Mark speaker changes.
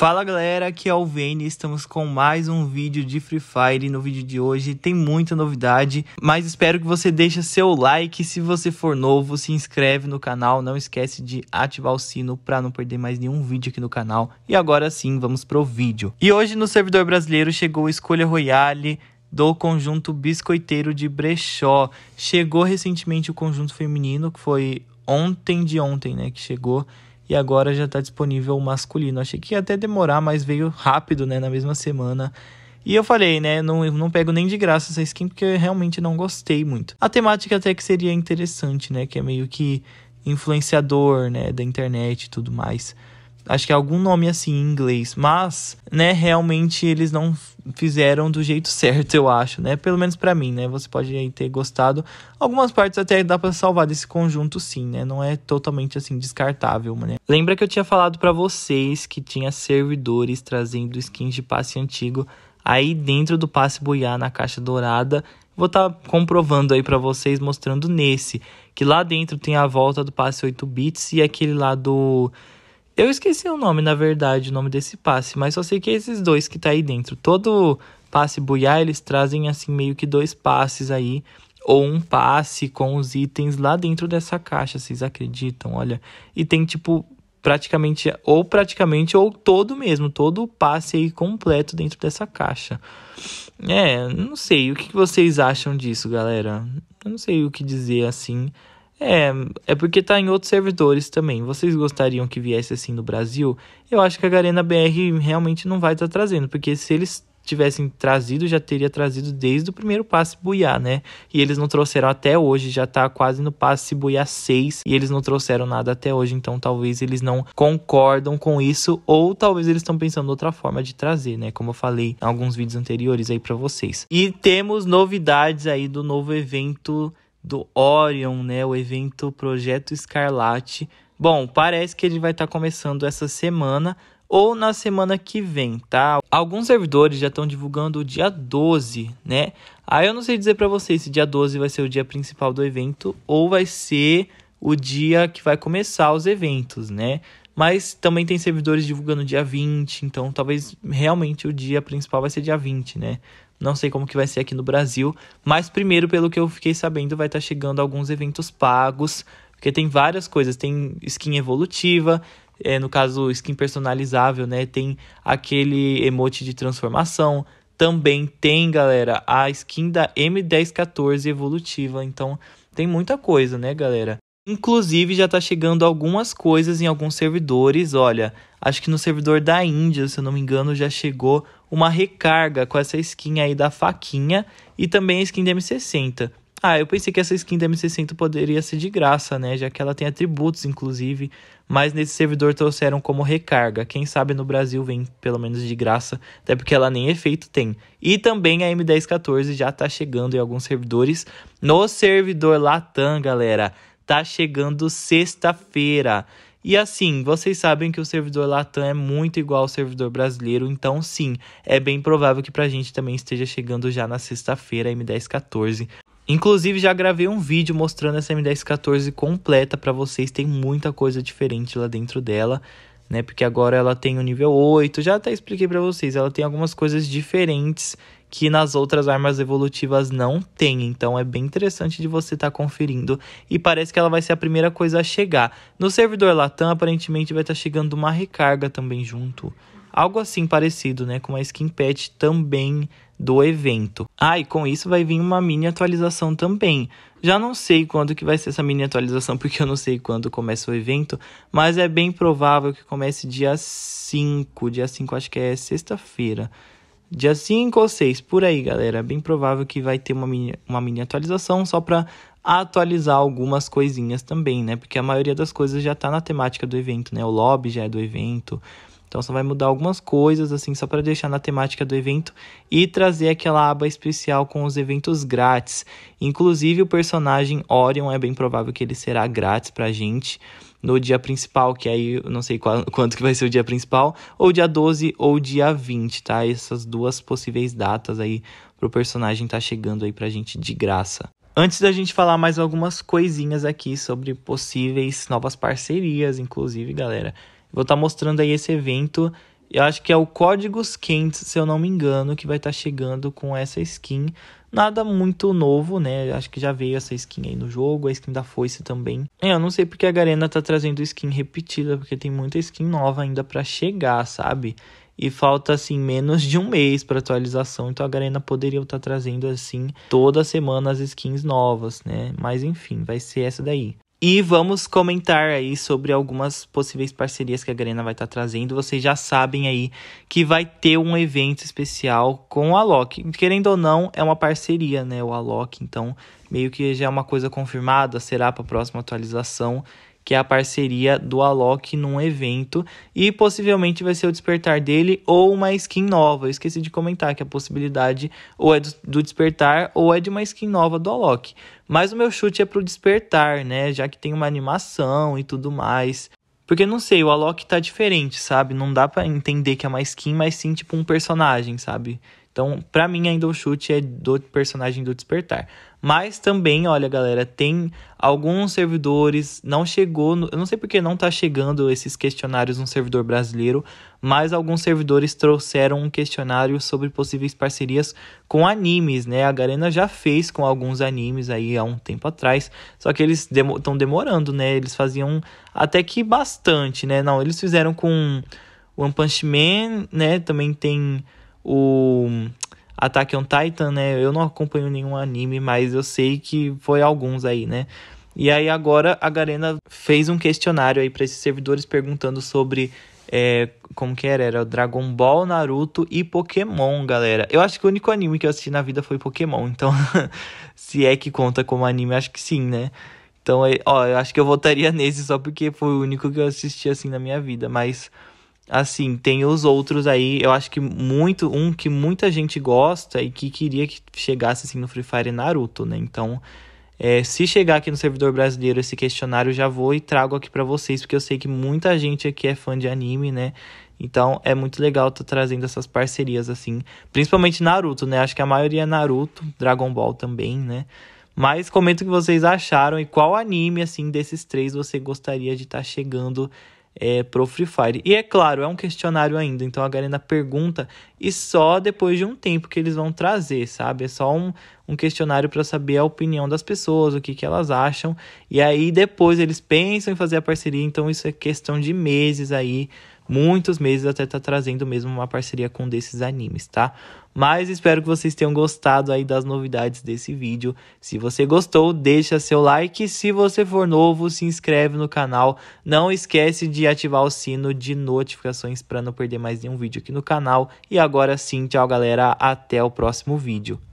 Speaker 1: Fala galera, aqui é o Vene, estamos com mais um vídeo de Free Fire. No vídeo de hoje tem muita novidade, mas espero que você deixe seu like. Se você for novo, se inscreve no canal, não esquece de ativar o sino para não perder mais nenhum vídeo aqui no canal. E agora sim, vamos pro vídeo. E hoje no servidor brasileiro chegou a escolha Royale do conjunto biscoiteiro de brechó. Chegou recentemente o conjunto feminino, que foi ontem de ontem, né, que chegou e agora já está disponível o masculino. Achei que ia até demorar, mas veio rápido, né, na mesma semana. E eu falei, né, não, não pego nem de graça essa skin porque eu realmente não gostei muito. A temática até que seria interessante, né, que é meio que influenciador, né, da internet e tudo mais acho que é algum nome assim em inglês, mas, né, realmente eles não fizeram do jeito certo, eu acho, né? Pelo menos para mim, né? Você pode aí ter gostado. Algumas partes até dá para salvar desse conjunto sim, né? Não é totalmente assim descartável, né? Lembra que eu tinha falado para vocês que tinha servidores trazendo skins de passe antigo aí dentro do passe boiá na caixa dourada vou estar tá comprovando aí para vocês, mostrando nesse, que lá dentro tem a volta do passe 8 bits e aquele lá do eu esqueci o nome, na verdade, o nome desse passe, mas só sei que é esses dois que tá aí dentro. Todo passe buiá, eles trazem assim meio que dois passes aí ou um passe com os itens lá dentro dessa caixa, vocês acreditam? Olha, e tem tipo praticamente ou praticamente ou todo mesmo, todo o passe aí completo dentro dessa caixa. É, não sei, o que vocês acham disso, galera? Eu não sei o que dizer assim. É, é porque tá em outros servidores também. Vocês gostariam que viesse assim no Brasil? Eu acho que a Garena BR realmente não vai estar tá trazendo, porque se eles tivessem trazido, já teria trazido desde o primeiro passe Buiá, né? E eles não trouxeram até hoje, já tá quase no passe Buiá 6 e eles não trouxeram nada até hoje, então talvez eles não concordam com isso ou talvez eles estão pensando outra forma de trazer, né? Como eu falei em alguns vídeos anteriores aí para vocês. E temos novidades aí do novo evento do Orion, né? O evento Projeto Escarlate. Bom, parece que ele vai estar tá começando essa semana ou na semana que vem, tá? Alguns servidores já estão divulgando o dia 12, né? Aí eu não sei dizer para vocês se dia 12 vai ser o dia principal do evento ou vai ser o dia que vai começar os eventos, né? Mas também tem servidores divulgando dia 20, então talvez realmente o dia principal vai ser dia 20, né? Não sei como que vai ser aqui no Brasil, mas primeiro, pelo que eu fiquei sabendo, vai estar tá chegando alguns eventos pagos, porque tem várias coisas, tem skin evolutiva, é, no caso, skin personalizável, né? Tem aquele emote de transformação, também tem, galera, a skin da M1014 evolutiva, então tem muita coisa, né, galera? Inclusive, já está chegando algumas coisas em alguns servidores. Olha, acho que no servidor da Índia, se eu não me engano, já chegou uma recarga com essa skin aí da faquinha e também a skin da M60. Ah, eu pensei que essa skin da M60 poderia ser de graça, né? Já que ela tem atributos, inclusive. Mas nesse servidor trouxeram como recarga. Quem sabe no Brasil vem pelo menos de graça, até porque ela nem efeito tem. E também a M1014 já tá chegando em alguns servidores. No servidor Latam, galera está chegando sexta-feira. E assim, vocês sabem que o servidor Latam é muito igual ao servidor brasileiro, então sim, é bem provável que pra gente também esteja chegando já na sexta-feira, M1014. Inclusive já gravei um vídeo mostrando essa M1014 completa para vocês, tem muita coisa diferente lá dentro dela né? Porque agora ela tem o nível 8, já até expliquei para vocês, ela tem algumas coisas diferentes que nas outras armas evolutivas não tem, então é bem interessante de você estar tá conferindo e parece que ela vai ser a primeira coisa a chegar. No servidor Latam aparentemente vai estar tá chegando uma recarga também junto. Algo assim parecido, né, com uma skin patch também do evento. Ah, e com isso vai vir uma mini atualização também. Já não sei quando que vai ser essa mini atualização, porque eu não sei quando começa o evento, mas é bem provável que comece dia 5, dia 5 acho que é sexta-feira. Dia 5 ou 6, por aí, galera. É bem provável que vai ter uma mini, uma mini atualização só para atualizar algumas coisinhas também, né? Porque a maioria das coisas já tá na temática do evento, né? O lobby já é do evento, então só vai mudar algumas coisas, assim, só para deixar na temática do evento e trazer aquela aba especial com os eventos grátis. Inclusive o personagem Orion é bem provável que ele será grátis pra gente no dia principal, que aí eu não sei qual, quanto que vai ser o dia principal, ou dia 12 ou dia 20, tá? Essas duas possíveis datas aí pro personagem tá chegando aí pra gente de graça. Antes da gente falar mais algumas coisinhas aqui sobre possíveis novas parcerias, inclusive, galera, Vou estar tá mostrando aí esse evento. Eu acho que é o Códigos Quentes, se eu não me engano, que vai estar tá chegando com essa skin. Nada muito novo, né? Acho que já veio essa skin aí no jogo, a skin da foice também. É, eu não sei porque a Garena tá trazendo skin repetida, porque tem muita skin nova ainda para chegar, sabe? E falta assim menos de um mês para atualização, então a Garena poderia estar tá trazendo assim toda semana as skins novas, né? Mas enfim, vai ser essa daí. E vamos comentar aí sobre algumas possíveis parcerias que a Garena vai estar tá trazendo. Vocês já sabem aí que vai ter um evento especial com o Alok. Querendo ou não, é uma parceria, né? O Alok, então meio que já é uma coisa confirmada, será para a próxima atualização que é a parceria do Alok num evento e possivelmente vai ser o despertar dele ou uma skin nova. Eu esqueci de comentar que a possibilidade ou é do despertar ou é de uma skin nova do Alok. Mas o meu chute é pro despertar, né? Já que tem uma animação e tudo mais. Porque não sei, o Alok tá diferente, sabe? Não dá para entender que é uma skin, mas sim tipo um personagem, sabe? Então, para mim, ainda o chute é do personagem do Despertar. Mas também, olha, galera, tem alguns servidores, não chegou, no, eu não sei porque não tá chegando esses questionários no servidor brasileiro, mas alguns servidores trouxeram um questionário sobre possíveis parcerias com animes, né? A Garena já fez com alguns animes aí há um tempo atrás, só que eles estão demo, demorando, né? Eles faziam até que bastante, né? Não, eles fizeram com One Punch Man, né? Também tem o Attack on Titan, né? Eu não acompanho nenhum anime, mas eu sei que foi alguns aí, né? E aí agora a Garena fez um questionário aí para esses servidores perguntando sobre é, como que era? Era Dragon Ball, Naruto e Pokémon, galera. Eu acho que o único anime que eu assisti na vida foi Pokémon, então se é que conta como anime, acho que sim, né? Então, é, ó, eu acho que eu votaria nesse só porque foi o único que eu assisti assim na minha vida, mas assim, tem os outros aí, eu acho que muito, um que muita gente gosta e que queria que chegasse assim no Free Fire é Naruto, né? Então, é, se chegar aqui no servidor brasileiro esse questionário, já vou e trago aqui para vocês, porque eu sei que muita gente aqui é fã de anime, né? Então, é muito legal tá trazendo essas parcerias assim, principalmente Naruto, né? Acho que a maioria é Naruto, Dragon Ball também, né? Mas comenta o que vocês acharam e qual anime assim desses três você gostaria de estar tá chegando é, pro Free Fire. E é claro, é um questionário ainda, então a galera pergunta e só depois de um tempo que eles vão trazer, sabe? É só um, um questionário para saber a opinião das pessoas, o que, que elas acham, e aí depois eles pensam em fazer a parceria, então isso é questão de meses aí muitos meses até estar tá trazendo mesmo uma parceria com um desses animes, tá? Mas espero que vocês tenham gostado aí das novidades desse vídeo. Se você gostou, deixa seu like. Se você for novo, se inscreve no canal. Não esquece de ativar o sino de notificações para não perder mais nenhum vídeo aqui no canal. E agora sim, tchau galera, até o próximo vídeo.